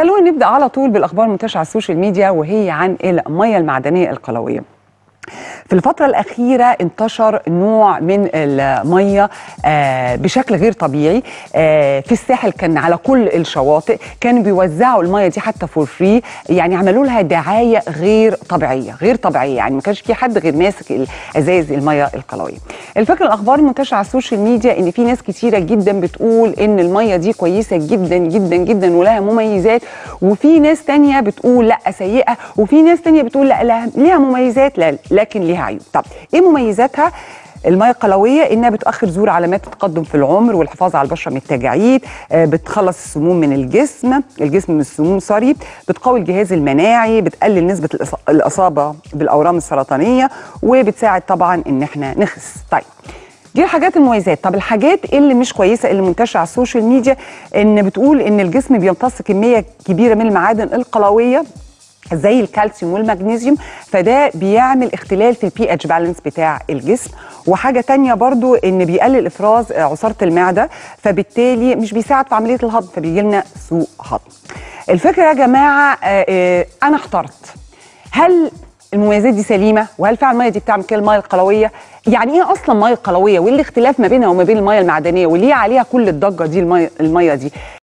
خلونا نبدأ على طول بالأخبار المنتشرة على السوشيال ميديا وهي عن المية المعدنية القلوية في الفترة الأخيرة انتشر نوع من المية آه، بشكل غير طبيعي آه، في الساحل كان على كل الشواطئ كانوا بيوزعوا المية دي حتى فور فري يعني عملوا لها دعاية غير طبيعية غير طبيعية يعني ما كانش في حد غير ماسك ازايز المية القلوية الفكره الاخبار المنتشره على السوشيال ميديا ان في ناس كتيره جدا بتقول ان الميه دي كويسه جدا جدا جدا ولها مميزات وفي ناس تانية بتقول لا سيئه وفي ناس تانية بتقول لا لها ليها مميزات لا لكن ليها عيوب طب ايه مميزاتها الميه القلويه انها بتؤخر ظهور علامات التقدم في العمر والحفاظ على البشره من التجاعيد آه، بتخلص السموم من الجسم الجسم من السموم سوري بتقوي الجهاز المناعي بتقلل نسبه الاصابه بالاورام السرطانيه وبتساعد طبعا ان احنا نخس طيب دي الحاجات المميزات طب الحاجات اللي مش كويسه اللي منتشره على السوشيال ميديا ان بتقول ان الجسم بيمتص كميه كبيره من المعادن القلويه زي الكالسيوم والمغنيسيوم فده بيعمل اختلال في البي اتش بالانس بتاع الجسم وحاجه تانية برضو ان بيقلل افراز عصاره المعده فبالتالي مش بيساعد في عمليه الهضم فبيجي لنا سوء هضم الفكره يا جماعه آه، آه، انا اخترت هل المميزات دي سليمه وهل فعلا الميه دي بتعمل كده الميه القلويه يعني ايه اصلا الميه القلويه وايه الاختلاف ما بينها وما بين الميه المعدنيه وليه عليها كل الضجه دي الميه, المية دي